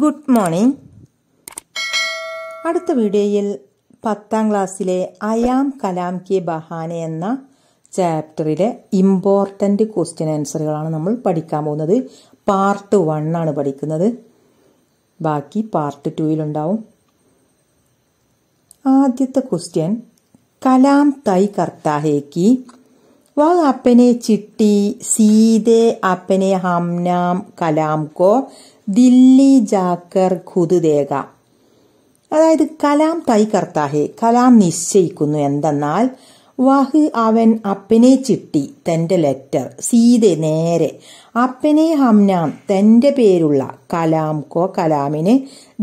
good morning അടുത്ത വീഡിയോയിൽ പത്താം ക്ലാസ്സിലെ അയാം കലാം കെ ബഹാന എന്ന ചാപ്റ്ററിലെ ഇമ്പോർട്ടൻ്റ് ക്വസ്റ്റ്യൻ ആൻസറുകളാണ് നമ്മൾ പഠിക്കാൻ പോകുന്നത് പാർട്ട് വൺ ആണ് പഠിക്കുന്നത് ബാക്കി പാർട്ട് ടുവിലുണ്ടാവും ആദ്യത്തെ ക്വസ്റ്റ്യൻ കലാം തൈ കർത്താഹേക്ക് വ അപ്പനെ ചിട്ടി സീതെ അപ്പനെ ഹംനാം കലാംകോ ദില്ലി ജാക്കർ ഖുദുദേക അതായത് കലാം തൈ കർത്താഹെ കലാം നിശ്ചയിക്കുന്നു എന്തെന്നാൽ വാഹ് അവൻ അപ്പനെ ചിട്ടി തന്റെ ലെറ്റർ സീതെ നേരെ അപ്പനെ ഹംനാം തന്റെ പേരുള്ള കലാം കോ കലാമിന്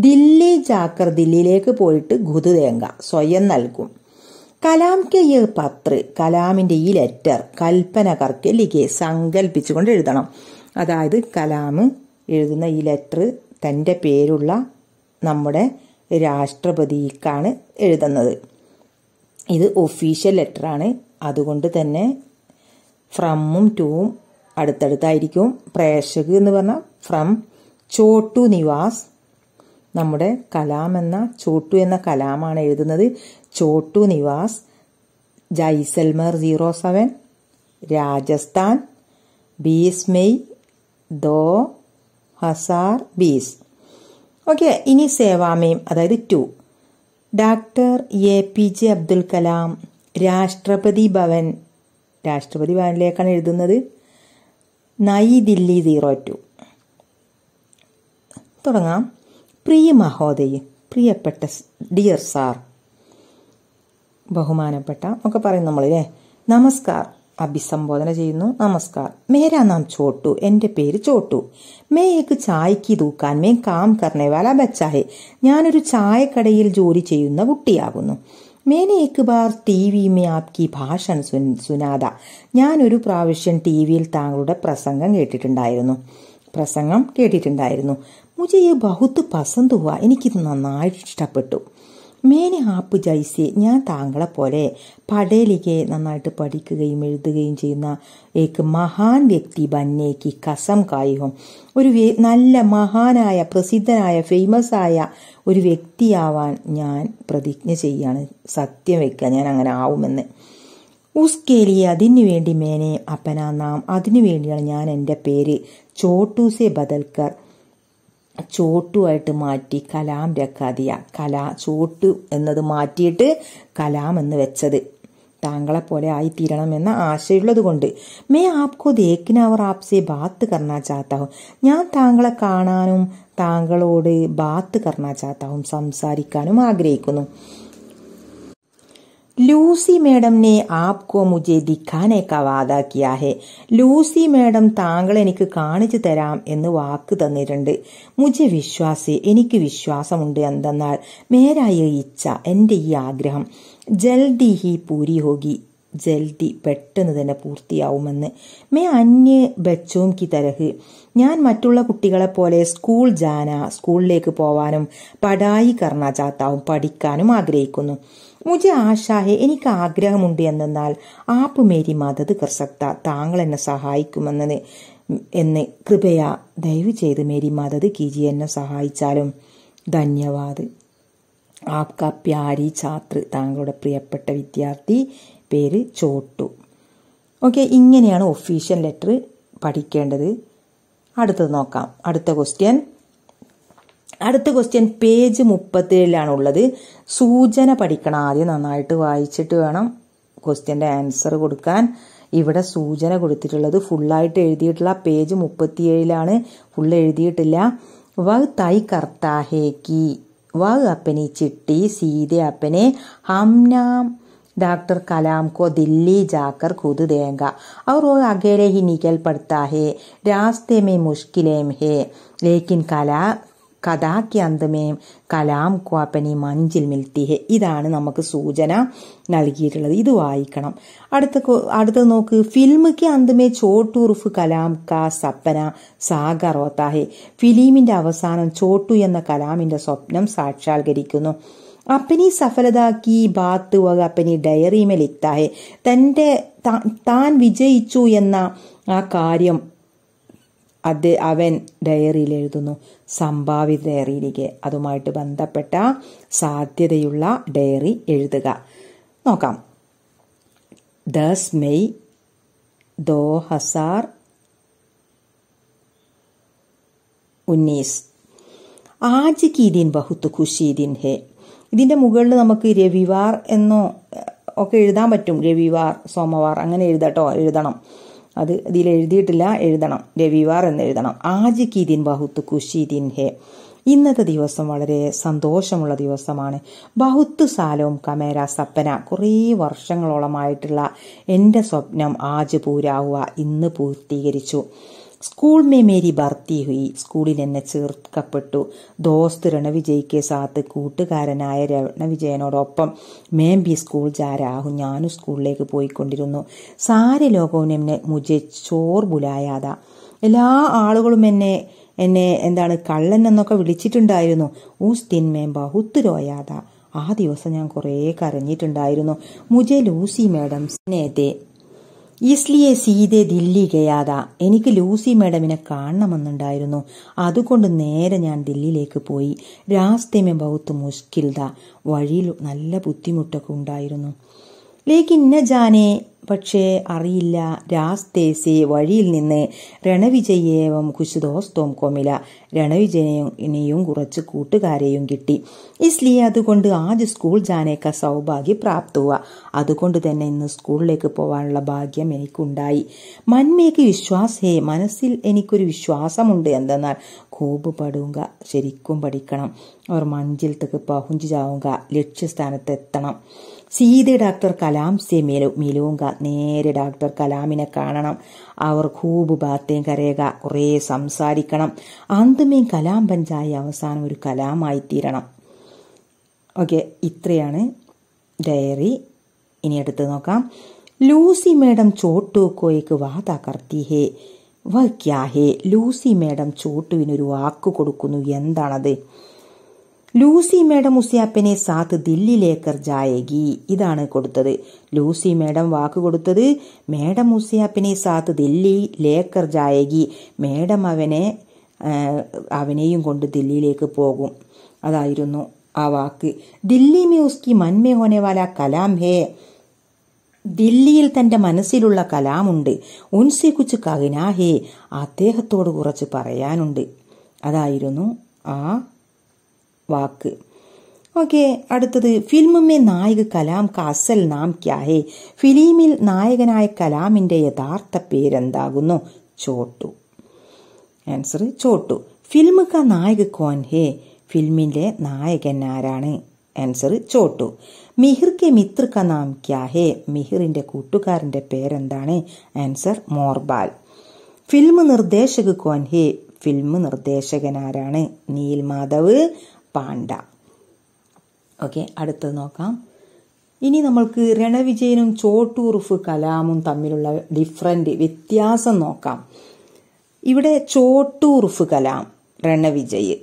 ദില്ലി ജാക്കർ ദില്ലിയിലേക്ക് പോയിട്ട് ഖുദുദേങ്ക സ്വയം നൽകും കലാം കെ യ് പത്ര കലാമിൻ്റെ ഈ ലെറ്റർ കൽപ്പനകർക്ക് ലിഖെ സങ്കല്പിച്ചുകൊണ്ട് എഴുതണം അതായത് കലാം എഴുതുന്ന ഈ ലെറ്റർ തൻ്റെ പേരുള്ള നമ്മുടെ രാഷ്ട്രപതിക്കാണ് എഴുതുന്നത് ഇത് ഒഫീഷ്യൽ ലെറ്ററാണ് അതുകൊണ്ട് തന്നെ ഫ്രമ്മും ടൂവും അടുത്തടുത്തായിരിക്കും പ്രേക്ഷക് എന്ന് പറഞ്ഞാൽ ഫ്രം ചോട്ടു നിവാസ് നമ്മുടെ കലാം എന്ന ചോട്ടു എന്ന കലാമാണ് എഴുതുന്നത് ചോട്ടു നിവാസ് ജൈസൽമർ സീറോ സെവൻ രാജസ്ഥാൻ ബീസ് മെയ് ദോ ഹസാർ ബീസ് ഓക്കെ ഇനി സേവാമയം അതായത് to doctor A P J Abdul Kalam Rashtrapati Bhavan രാഷ്ട്രപതി ഭവനിലേക്കാണ് എഴുതുന്നത് നൈ ദില്ലി സീറോ ടു തുടങ്ങാം പ്രിയ മഹോദയ പ്രിയപ്പെട്ട ഡിയർ സാർ ബഹുമാനപ്പെട്ട ഒക്കെ പറയും നമ്മളില്ലേ നമസ്കാർ അഭിസംബോധന ചെയ്യുന്നു നമസ്കാർ മേരാ നാം ചോട്ടു എൻ്റെ പേര് ചോട്ടു മേ ഏക്ക് ചായക്ക് തൂക്കാൻ മേ കാം കർണേ വാല ബച്ചാഹെ ഞാനൊരു ചായക്കടയിൽ ജോലി ചെയ്യുന്ന കുട്ടിയാകുന്നു മേനെ ഏക്ക് ബാർ ടി വി മേ ആപ്കി ഭാഷൺ സുനാദ ഞാനൊരു പ്രാവശ്യം ടി വിയിൽ താങ്കളുടെ പ്രസംഗം കേട്ടിട്ടുണ്ടായിരുന്നു പ്രസംഗം കേട്ടിട്ടുണ്ടായിരുന്നു മുജെ ബഹുത്ത് പസന്ത് ഹുവ എനിക്കിത് നന്നായിട്ട് ഇഷ്ടപ്പെട്ടു മേനി ആപ്പ് ജൈസെ ഞാൻ താങ്കളെ പോലെ പടേലിക്ക് നന്നായിട്ട് പഠിക്കുകയും എഴുതുകയും ചെയ്യുന്ന ഏക്ക് മഹാൻ വ്യക്തി ബന്നേക്ക് കസം കായുഹും ഒരു നല്ല മഹാനായ പ്രസിദ്ധനായ ഫേമസ് ആയ ഒരു വ്യക്തിയാവാൻ ഞാൻ പ്രതിജ്ഞ ചെയ്യാണ് സത്യം വെക്കുക ഞാൻ അങ്ങനെ ആവുമെന്ന് ഉസ്കേലി അതിനു വേണ്ടി മേനെ അപ്പനാ നാം അതിനു വേണ്ടിയാണ് ഞാൻ എൻ്റെ പേര് ചോട്ടൂസെ ബദൽക്കർ ചോട്ടുമായിട്ട് മാറ്റി കലാം രക്കാതിയ കലാ ചോട്ട് എന്നത് മാറ്റിയിട്ട് കലാം എന്ന് വെച്ചത് താങ്കളെ പോലെ ആയി എന്ന ആശയുള്ളത് കൊണ്ട് മേ ആപ്കോ ദേക്കിനവർ ആപ്സെ ബാത്ത് കർണാ ചാത്താവും ഞാൻ താങ്കളെ കാണാനും താങ്കളോട് ബാത്ത് കർണാ ചാത്താവും സംസാരിക്കാനും ആഗ്രഹിക്കുന്നു ലൂസി മാഡം ആപ്കോ आपको मुझे दिखाने ലൂസി മാഡം താങ്കൾ എനിക്ക് കാണിച്ചു തരാം എന്ന് വാക്ക് തന്നിട്ടുണ്ട് മുജെ വിശ്വാസി എനിക്ക് വിശ്വാസമുണ്ട് എന്തെന്നാൽ മേരായ ഇച്ച എന്റെ ഈ ആഗ്രഹം ജൽദി ഹി പൂരി ഹോഗി ജൽദി പെട്ടെന്ന് തന്നെ പൂർത്തിയാവുമെന്ന് മേ അന്യ ബച്ചോം കി തരഹ് ഞാൻ മറ്റുള്ള കുട്ടികളെ പോലെ സ്കൂൾ ജാന സ്കൂളിലേക്ക് പോവാനും പടായി കർണാചാത്താവും പഠിക്കാനും ആഗ്രഹിക്കുന്നു മുജ ആശാഹെ എനിക്ക് ആഗ്രഹമുണ്ട് എന്നാൽ ആപ്പുമേരി മേരി മദത് കർ താങ്കൾ എന്നെ സഹായിക്കുമെന്ന് എന്ന് കൃപയ ദയവ് ചെയ്ത് മേരി മദത് കീജി എന്നെ സഹായിച്ചാലും ധന്യവാദ് ആപ്ക പ്യാരി ഛാത്ര താങ്കളുടെ പ്രിയപ്പെട്ട വിദ്യാർത്ഥി പേര് ചോട്ടു ഓക്കെ ഇങ്ങനെയാണ് ഒഫീഷ്യൽ ലെറ്റർ പഠിക്കേണ്ടത് അടുത്തത് നോക്കാം അടുത്ത ക്വസ്റ്റ്യൻ അടുത്ത ക്വസ്റ്റ്യൻ പേജ് ഉള്ളത് സൂചന പഠിക്കണം ആദ്യം നന്നായിട്ട് വായിച്ചിട്ട് വേണം ക്വസ്റ്റ്യൻ്റെ ആൻസർ കൊടുക്കാൻ ഇവിടെ സൂചന കൊടുത്തിട്ടുള്ളത് ഫുള്ളായിട്ട് എഴുതിയിട്ടുള്ള പേജ് മുപ്പത്തിയേഴിലാണ് ഫുൾ എഴുതിയിട്ടില്ല വ തൈ കർത്താഹേക്കി വ അപ്പനി ചിട്ടി സീത അപ്പനെ ഹംനാം ഡാക്ടർ കലാം കോ ദില്ലി ജാക്കർ खुद देगा और वो अकेले ഹി निकल ഹേ രാസ്തേ മേ में मुश्किलें है लेकिन കഥാക്ക് അന്തമേ കലാം ക്വാപ്പനി മഞ്ചിൽ മിൽത്തിഹെ ഇതാണ് നമുക്ക് സൂചന നൽകിയിട്ടുള്ളത് ഇത് വായിക്കണം അടുത്ത അടുത്ത നോക്ക് ഫിലിമുക്ക് അന്തമേ ചോട്ടൂർഫ് കലാം കാ സപ്പന സാഗർ ഓത്താഹെ ഫിലിമിന്റെ അവസാനം ചോട്ടു എന്ന കലാമിന്റെ സ്വപ്നം സാക്ഷാത്കരിക്കുന്നു അപ്പനി സഫലതാക്കി ബാത്ത് വക അപ്പനി ഡയറിമേൽ ഇത്താഹെ തന്റെ താൻ വിജയിച്ചു എന്ന ആ കാര്യം അത് അവൻ ഡയറിയിൽ എഴുതുന്നു സംഭാവിത ഡയറിയിലേക്ക് അതുമായിട്ട് ബന്ധപ്പെട്ട സാധ്യതയുള്ള ഡയറി എഴുതുക നോക്കാം ദസ് മെയ് ദോ ഹസാർ ഉന്നീസ് ആജ് കി ദിൻ ബഹുത്ത് ഖുഷി ദിൻ ഹേ ഇതിൻ്റെ മുകളിൽ നമുക്ക് രവിവാർ എന്നോ ഒക്കെ എഴുതാൻ പറ്റും രവിവാർ സോമവാർ അങ്ങനെ എഴുതട്ടോ എഴുതണം അത് ഇതിൽ എഴുതിയിട്ടില്ല എഴുതണം രവിവാർ എന്ന് എഴുതണം ആജ് കി ദിൻ ബഹുത്ത് ഖുഷി ദിൻ ഹേ ഇന്നത്തെ ദിവസം വളരെ സന്തോഷമുള്ള ദിവസമാണ് ബഹുത്ത് സാലവും കമേര സപ്പന കുറേ വർഷങ്ങളോളമായിട്ടുള്ള എൻ്റെ സ്വപ്നം ആജ് പൂരാവുക ഇന്ന് പൂർത്തീകരിച്ചു സ്കൂൾ മേ മേരി ഭർത്തി ഹുയി സ്കൂളിൽ എന്നെ ചേർക്കപ്പെട്ടു ദോസ്ത് രണവിജയ്ക്ക് സാത്ത് കൂട്ടുകാരനായ രണവിജയനോടൊപ്പം മേം ബി സ്കൂൾ ജാരാഹു ഞാനും സ്കൂളിലേക്ക് പോയിക്കൊണ്ടിരുന്നു സാരെ ലോകവും എന്നെ മുജെ ചോർ ബുലായാത എല്ലാ ആളുകളും എന്നെ എന്നെ എന്താണ് കള്ളൻ എന്നൊക്കെ വിളിച്ചിട്ടുണ്ടായിരുന്നു ഊസ് മേം ബഹുത്ത് രോയാത ആ ദിവസം ഞാൻ കുറേ കരഞ്ഞിട്ടുണ്ടായിരുന്നു മുജെ ലൂസി മേഡം സ്നേഹത്തെ ഇസ്ലിയെ സീതെ ദില്ലി ഗയാത എനിക്ക് ലൂസി മാഡമിനെ കാണണമെന്നുണ്ടായിരുന്നു അതുകൊണ്ട് നേരെ ഞാൻ ദില്ലിയിലേക്ക് പോയി രാസ്തമ്യം ബൗത്ത് മുഷ്കിൽദ വഴിയിൽ നല്ല ബുദ്ധിമുട്ടൊക്കെ ഉണ്ടായിരുന്നു ലേക്കിന്ന ജാനെ പക്ഷേ അറിയില്ല രാസ്തേസെ വഴിയിൽ നിന്ന് രണവിജയേവം കുശുദോസ്തോം കോമില രണവിജയനെയും കുറച്ച് കൂട്ടുകാരെയും കിട്ടി ഇസ്ലിയെ അതുകൊണ്ട് ആദ്യ സ്കൂൾ ജാനേക്ക സൗഭാഗ്യ പ്രാപ്തുവ അതുകൊണ്ട് തന്നെ ഇന്ന് സ്കൂളിലേക്ക് പോകാനുള്ള ഭാഗ്യം എനിക്കുണ്ടായി മന്മേക്ക് വിശ്വാസേ മനസ്സിൽ എനിക്കൊരു വിശ്വാസമുണ്ട് എന്തെന്നാൽ കോപ് പടുക ശരിക്കും പഠിക്കണം അവർ മഞ്ചിൽ പഹുഞ്ചി ചാവുക ലക്ഷ്യസ്ഥാനത്ത് എത്തണം സീത ഡോക്ടർ കലാം സെ മേലു മിലൂങ്ക നേരെ ഡോക്ടർ കലാമിനെ കാണണം അവർ ഖൂബ് ബാത്തേം കരയുക കുറേ സംസാരിക്കണം അന്തിമേ കലാം പഞ്ചായ അവസാനം ഒരു കലാമായി തീരണം ഓക്കെ ഇത്രയാണ് ഡയറി ഇനി എടുത്ത് നോക്കാം ലൂസി മേഡം ചോട്ടു കോയ്ക്ക് വാത കർത്തി ഹേ വ്യാഹേ ലൂസി മേഡം ചോട്ടുവിനൊരു വാക്ക് കൊടുക്കുന്നു എന്താണത് ലൂസി മേഡം മുസിയാപ്പനെ സാത്ത് ദില്ലിലേക്കർ ജായേഗി ഇതാണ് കൊടുത്തത് ലൂസി മേഡം വാക്ക് കൊടുത്തത് മേഡം മുസിയാപ്പനെ സാത്ത് ദില്ലി ലേക്കർ ജായേഗി മേഡം അവനെ അവനെയും കൊണ്ട് ദില്ലിയിലേക്ക് പോകും അതായിരുന്നു ആ വാക്ക് ദില്ലി മ്യൂസ്കി മന്മേ മൻമേ വാല കലാം ഹേ ദില്ലിയിൽ തന്റെ മനസ്സിലുള്ള കലാമുണ്ട് ഉൻസി കുച്ച് കഹിനാഹേ അദ്ദേഹത്തോട് കുറച്ച് പറയാനുണ്ട് അതായിരുന്നു ആ വാക്ക് ഓക്കെ അടുത്തത് ഫിലിമേ നായക കലാം കസൽ നാം ക്യാഹേ ഫിലിമിൽ നായകനായ കലാമിന്റെ യഥാർത്ഥ പേരെന്താകുന്നു ചോട്ടു ആൻസർ ചോട്ടു ഫിലിം ക നായക കോൻ ഹേ ഫിലിമിന്റെ നായകൻ ആരാണ് ആൻസർ ചോട്ടു മിഹിർ കെ മിത്ര ക നാം ക്യാഹേ മിഹിറിന്റെ കൂട്ടുകാരന്റെ പേരെന്താണ് ആൻസർ മോർബാൽ ഫിലിം നിർദ്ദേശക കോൻ ഹേ ഫിലിം നിർദ്ദേശകനാരാണ് നീൽ മാധവ് പാണ്ഡ ഓക്കെ അടുത്തത് നോക്കാം ഇനി നമ്മൾക്ക് രണവിജയനും ചോട്ടൂർഫ് കലാമും തമ്മിലുള്ള ഡിഫറൻറ്റ് വ്യത്യാസം നോക്കാം ഇവിടെ ചോട്ടൂർഫ് കലാം രണവിജയ്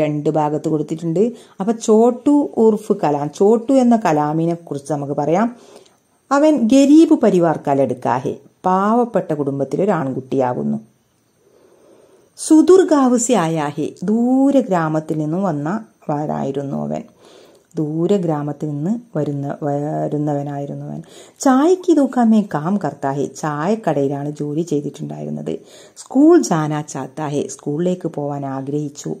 രണ്ട് ഭാഗത്ത് കൊടുത്തിട്ടുണ്ട് അപ്പം ചോട്ടു ഉർഫ് കലാം ചോട്ടു എന്ന കലാമിനെ കുറിച്ച് നമുക്ക് പറയാം അവൻ ഗരീബ് പരിവാർ കലെടുക്കാഹെ പാവപ്പെട്ട കുടുംബത്തിലെ ഒരു ആൺകുട്ടിയാകുന്നു സുദൂർഗാവസ്യായാഹെ ദൂര ഗ്രാമത്തിൽ നിന്നും വന്ന വാരായിരുന്നു അവൻ ദൂരെ ഗ്രാമത്തിൽ നിന്ന് വരുന്ന വരുന്നവനായിരുന്നു അവൻ ചായക്ക് ദുഃഖമേ കാം കർത്താഹെ ചായക്കടയിലാണ് ജോലി ചെയ്തിട്ടുണ്ടായിരുന്നത് സ്കൂൾ ജാനാ ചാത്താഹെ സ്കൂളിലേക്ക് പോവാൻ ആഗ്രഹിച്ചു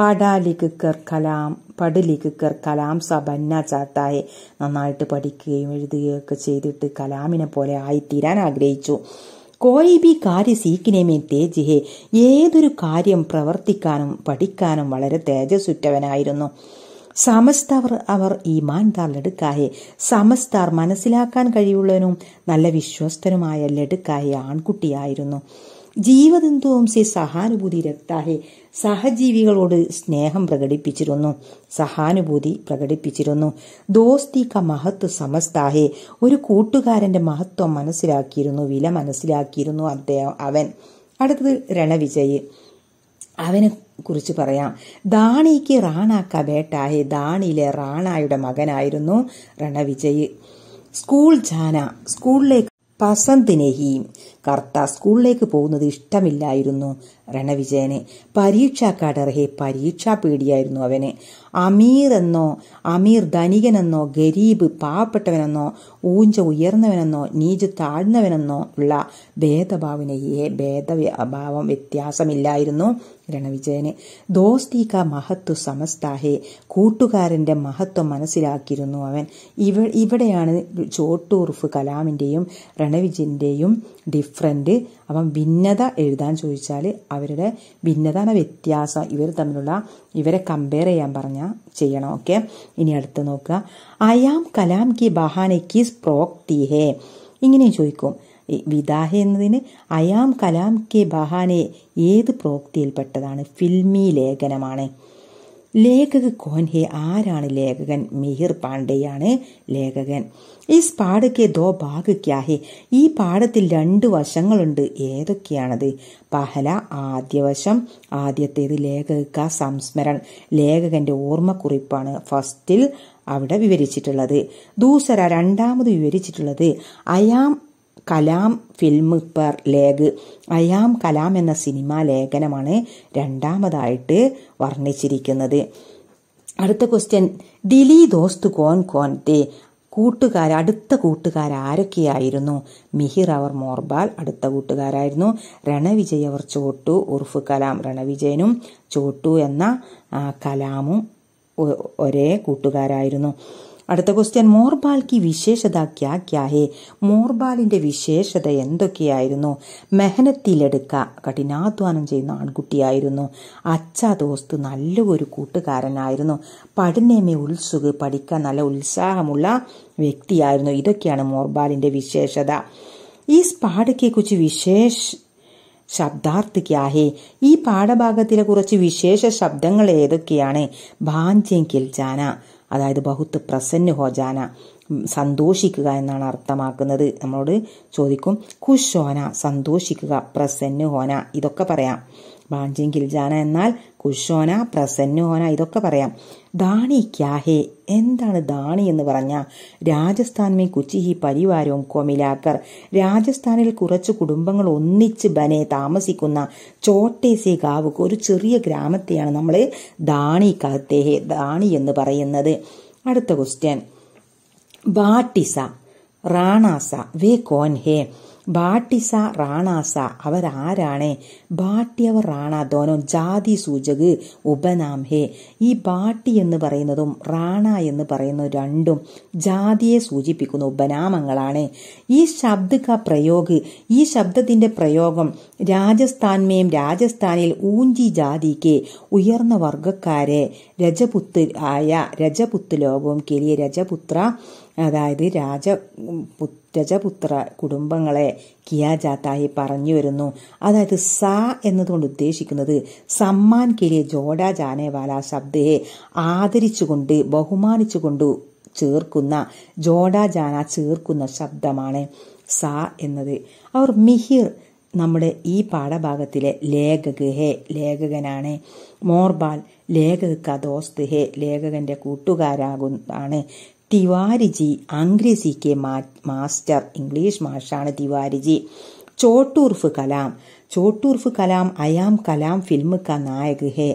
പഠാലിക്ക് കർ കലാം പഠിലിക്ക് കർ കലാം സബന്ന ചാത്തായെ നന്നായിട്ട് പഠിക്കുകയും എഴുതുകയൊക്കെ ചെയ്തിട്ട് കലാമിനെ പോലെ ആയിത്തീരാൻ ആഗ്രഹിച്ചു കോയി ബി കാര്യ സീക്കിനേമേ തേജിഹെ ഏതൊരു കാര്യം പ്രവർത്തിക്കാനും പഠിക്കാനും വളരെ തേജസ്സുറ്റവനായിരുന്നു സമസ്തവർ അവർ ഈ മാൻതാർ ലഡുക്കായെ സമസ്താർ മനസ്സിലാക്കാൻ കഴിയുള്ളവനും നല്ല വിശ്വസ്തനുമായ ലഡുക്കായ ആൺകുട്ടിയായിരുന്നു ജീവതന്തുവംസി സഹാനുഭൂതി രക്താഹെ സഹജീവികളോട് സ്നേഹം പ്രകടിപ്പിച്ചിരുന്നു സഹാനുഭൂതി പ്രകടിപ്പിച്ചിരുന്നു ദോസ്തി ക മഹത്വ സമസ്താഹെ ഒരു കൂട്ടുകാരന്റെ മഹത്വം മനസ്സിലാക്കിയിരുന്നു വില മനസ്സിലാക്കിയിരുന്നു അദ്ദേഹം അവൻ അടുത്തത് രണവിജയ് അവനെ കുറിച്ച് പറയാം ദാണിക്ക് റാണാക്ക ബേട്ടാഹെ ദാണിയിലെ റാണായുടെ മകനായിരുന്നു രണവിജയ് സ്കൂൾ ജാന സ്കൂളിലേക്ക് പസന്തിനെയും കർത്ത സ്കൂളിലേക്ക് പോകുന്നത് ഇഷ്ടമില്ലായിരുന്നു രണവിജയന് പരീക്ഷാക്കാടർഹെ പരീക്ഷാ പേടിയായിരുന്നു അവന് അമീർ എന്നോ അമീർ ധനികനെന്നോ ഗരീബ് പാവപ്പെട്ടവനെന്നോ ഊഞ്ച ഉയർന്നവനെന്നോ നീജ് താഴ്ന്നവനെന്നോ ഉള്ള ഭേദഭാവനയെ ഭേദഭാവം വ്യത്യാസമില്ലായിരുന്നു രണവിജയനെ ദോസ്തി കാ മഹത്വ സമസ്താഹെ കൂട്ടുകാരന്റെ മഹത്വം മനസ്സിലാക്കിയിരുന്നു അവൻ ഇവ ഇവിടെയാണ് ചോട്ടൂർഫ് കലാമിൻ്റെയും രണവിജയൻ്റെയും ഡിഫറൻറ്റ് അവൻ ഭിന്നത എഴുതാൻ ചോദിച്ചാൽ അവരുടെ ഭിന്നത വ്യത്യാസം ഇവർ തമ്മിലുള്ള ഇവരെ കമ്പയർ ചെയ്യാൻ പറഞ്ഞാൽ ചെയ്യണം ഓക്കെ ഇനി അടുത്ത് നോക്കുക അയാം കലാം കി ബഹാനെ കിസ് പ്രോക്തി ഹേ ഇങ്ങനെ ചോദിക്കും വിദാഹ എന്നതിന് അയാം കലാം കെ ബഹാനെ ഏത് പ്രോക്തിയിൽപ്പെട്ടതാണ് ഫിൽമി ലേഖനമാണ് ലേഖക കോൻഹെ ആരാണ് ലേഖകൻ മിഹിർ പാണ്ഡെയാണ് ലേഖകൻ ഇസ് പാടക്കെ ദോ ബാഗ് ക്യാഹെ ഈ പാഠത്തിൽ രണ്ട് വശങ്ങളുണ്ട് ഏതൊക്കെയാണത് പഹല ആദ്യവശം ആദ്യത്തേത് ലേഖക സംസ്മരൺ ലേഖകന്റെ ഓർമ്മക്കുറിപ്പാണ് ഫസ്റ്റിൽ അവിടെ വിവരിച്ചിട്ടുള്ളത് ദൂസര രണ്ടാമത് വിവരിച്ചിട്ടുള്ളത് അയാം കലാം ഫിലിം പെർ ലേഗ് അയാം കലാം എന്ന സിനിമാ ലേഖനമാണ് രണ്ടാമതായിട്ട് വർണ്ണിച്ചിരിക്കുന്നത് അടുത്ത ക്വസ്റ്റ്യൻ ദിലി ദോസ്ത് കോൻ കോൻ തേ കൂട്ടുകാർ അടുത്ത കൂട്ടുകാർ ആരൊക്കെയായിരുന്നു മിഹിർ അവർ മോർബാൽ അടുത്ത കൂട്ടുകാരായിരുന്നു രണവിജയ് അവർ ചോട്ടു ഉർഫ് കലാം രണവിജയനും ചോട്ടു എന്ന കലാമും ഒരേ കൂട്ടുകാരായിരുന്നു അടുത്ത ക്വസ്റ്റ്യൻ മോർബാൽക്ക് വിശേഷത ക്യാ ക്യാ ഹേ മോർബാലിന്റെ വിശേഷത എന്തൊക്കെയായിരുന്നു മെഹനത്തിലെടുക്ക കഠിനാധ്വാനം ചെയ്യുന്ന ആൺകുട്ടിയായിരുന്നു അച്ഛ ദോസ്ത് നല്ല ഒരു കൂട്ടുകാരനായിരുന്നു പഠനമേ ഉത്സുക് പഠിക്കാൻ നല്ല ഉത്സാഹമുള്ള വ്യക്തിയായിരുന്നു ഇതൊക്കെയാണ് മോർബാലിന്റെ വിശേഷത ഈ സ്പാഡയ്ക്ക് കുറിച്ച് വിശേഷ ക്യാഹേ ഈ പാഠഭാഗത്തിലെ കുറച്ച് വിശേഷ ശബ്ദങ്ങൾ ഏതൊക്കെയാണ് ഭാഞ്ചെങ്കിൽ ജാന അതായത് ബഹുത്ത് പ്രസന്ന ഹോജാന സന്തോഷിക്കുക എന്നാണ് അർത്ഥമാക്കുന്നത് നമ്മളോട് ചോദിക്കും കുശോന സന്തോഷിക്കുക പ്രസന്ന ഹോന ഇതൊക്കെ പറയാം ബാഞ്ചിൻ ഗിൽജാന എന്നാൽ കുഷോന പ്രസന്ന ഹോന ഇതൊക്കെ പറയാം ദാണി ക്യാഹേ എന്താണ് ദാണി എന്ന് പറഞ്ഞാൽ രാജസ്ഥാൻ മേ കുച്ചി ഹി പരിവാരവും കൊമിലാക്കർ രാജസ്ഥാനിൽ കുറച്ച് കുടുംബങ്ങൾ ഒന്നിച്ച് ബനെ താമസിക്കുന്ന ചോട്ടേസെ ഗാവ് ഒരു ചെറിയ ഗ്രാമത്തെയാണ് നമ്മൾ ദാണി കത്തേഹെ ദാണി എന്ന് പറയുന്നത് അടുത്ത ക്വസ്റ്റ്യൻ ബാട്ടിസ റാണാസ വേ കോൻ ഹേ ബാട്ടിസ റാണാസ അവരാരാണ് ബാട്ടിയവർ റാണ ധോനോ ജാതി സൂചക് ഉപനാം ഹേ ഈ ബാട്ടി എന്ന് പറയുന്നതും റാണ എന്ന് പറയുന്ന രണ്ടും ജാതിയെ സൂചിപ്പിക്കുന്ന ഉപനാമങ്ങളാണ് ഈ ശബ്ദക പ്രയോഗ് ഈ ശബ്ദത്തിന്റെ പ്രയോഗം രാജസ്ഥാൻമേയും രാജസ്ഥാനിൽ ഊഞ്ചി ജാതിക്ക് ഉയർന്ന വർഗക്കാരെ രജപുത്ത് ആയ രജപുത്ത് ലോകവും കെലിയ രജപുത്ര അതായത് രാജപുത്ര രജപുത്ര കുടുംബങ്ങളെ കിയാജാത്തായി പറഞ്ഞു വരുന്നു അതായത് സ എന്നതുകൊണ്ട് ഉദ്ദേശിക്കുന്നത് സമ്മാൻ കിരെ ജോഡാ ജാനേവാല ശബ്ദയെ ആദരിച്ചുകൊണ്ട് ബഹുമാനിച്ചുകൊണ്ട് ചേർക്കുന്ന ജോഡാ ജാന ചേർക്കുന്ന ശബ്ദമാണ് സ എന്നത് അവർ മിഹിർ നമ്മുടെ ഈ പാഠഭാഗത്തിലെ ലേഖക ഹേ ലേഖകനാണ് മോർബാൽ ലേഖക ദോസ്ത് ഹേ ലേഖകന്റെ കൂട്ടുകാരാകുന്നതാണ് തിവാരിജി കെ മാസ്റ്റർ ഇംഗ്ലീഷ് മാഷാണ് തിവാരിജി ചോട്ടൂർഫ് കലാം ചോട്ടൂർഫ് കലാം അയാം കലാം ഫിൽമ് ക നായക് ഹേ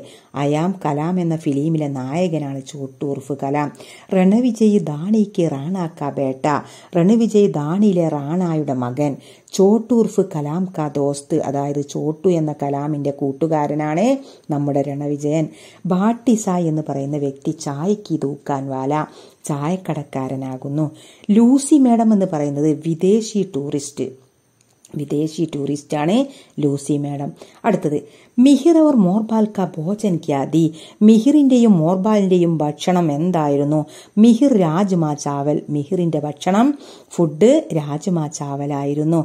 അയാം കലാം എന്ന ഫിലിമിലെ നായകനാണ് ചോട്ടൂർഫ് കലാം രണവിജയ് ദാണിക്ക് റാണ ക ബേട്ട രണവിജയ് ദാണിയിലെ റാണായുടെ മകൻ ചോട്ടൂർഫ് കലാം ക ദോസ്ത് അതായത് ചോട്ടു എന്ന കലാമിൻ്റെ കൂട്ടുകാരനാണ് നമ്മുടെ രണവിജയൻ ബാട്ടിസ എന്ന് പറയുന്ന വ്യക്തി ചായക്ക് തൂക്കാൻ വാല ചായക്കടക്കാരനാകുന്നു ലൂസി മേഡം എന്ന് പറയുന്നത് വിദേശി ടൂറിസ്റ്റ് വിദേശി ടൂറിസ്റ്റാണ് ലൂസി മാഡം അടുത്തത് മിഹിർ അവർ മോർബാൽ ക ഭോജൻ ക്യാതി മിഹിറിന്റെയും മോർബാലിന്റെയും ഭക്ഷണം എന്തായിരുന്നു മിഹിർ രാജ്മാ ചാവൽ മിഹിറിന്റെ ഭക്ഷണം ഫുഡ് രാജ്മാ ചാവലായിരുന്നു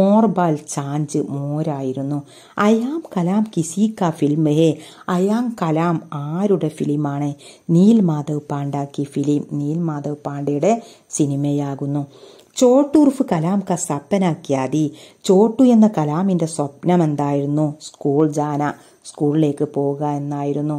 മോർബാൽ ചാഞ്ച് മോരായിരുന്നു അയാം കലാം കിസി ക ഫിലിം ഹേ അയാം കലാം ആരുടെ ഫിലിമാണ് നീൽ മാധവ് പാണ്ടാക്കി ഫിലിം നീൽ മാധവ് പാണ്ഡയുടെ സിനിമയാകുന്നു ചോട്ടൂർഫ് കലാം ക സപ്പനാക്കിയാതി ചോട്ടു എന്ന കലാമിന്റെ എന്തായിരുന്നു സ്കൂൾ ജാന സ്കൂളിലേക്ക് പോവുക എന്നായിരുന്നു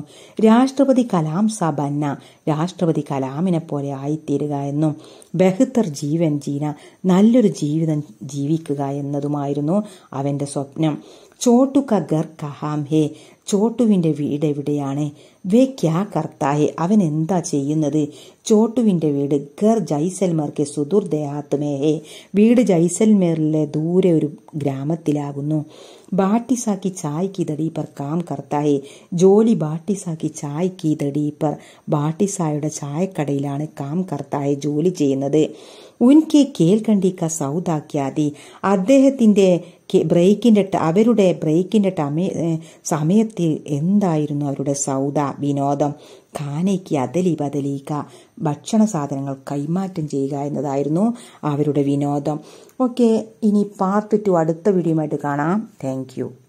രാഷ്ട്രപതി കലാം സബന്ന രാഷ്ട്രപതി കലാമിനെ പോലെ ആയിത്തീരുക എന്നും ബഹുത്തർ ജീവൻ ജീന നല്ലൊരു ജീവിതം ജീവിക്കുക എന്നതുമായിരുന്നു അവന്റെ സ്വപ്നം ചോട്ടു കഗർ കഹാം ഹേ ചോട്ടുവിൻ്റെ വീട് എവിടെയാണ് വേ ക്യാ കർത്താഹെ അവൻ എന്താ ചെയ്യുന്നത് ചോട്ടുവിൻ്റെ വീട് ഗർ ജൈസൽമേർ സുദൂർ ദേഹാത്മേ ഹേ വീട് ജൈസൽമേറിലെ ദൂരെ ഒരു ഗ്രാമത്തിലാകുന്നു ബാട്ടിസാക്കി ചായ് കി ദടി പർ കാം കർത്താഹെ ജോലി ബാട്ടിസാക്കി ചായ് കി ദടി ബാട്ടിസായുടെ ചായക്കടയിലാണ് കാം കർത്താഹെ ജോലി ചെയ്യുന്നത് ഉൻകെ കേൾക്കണ്ടി ക സൗദാക്കിയാതി അദ്ദേഹത്തിന്റെ ബ്രേക്കിന്റെ അവരുടെ ബ്രേക്കിന്റെ സമയത്തിൽ എന്തായിരുന്നു അവരുടെ സൗദ വിനോദം ഖാനയ്ക്ക് അതലി ബദലിക്ക ഭക്ഷണ സാധനങ്ങൾ കൈമാറ്റം ചെയ്യുക എന്നതായിരുന്നു അവരുടെ വിനോദം ഓക്കെ ഇനി പാർട്ട് ടു അടുത്ത വീഡിയോ ആയിട്ട് കാണാം താങ്ക്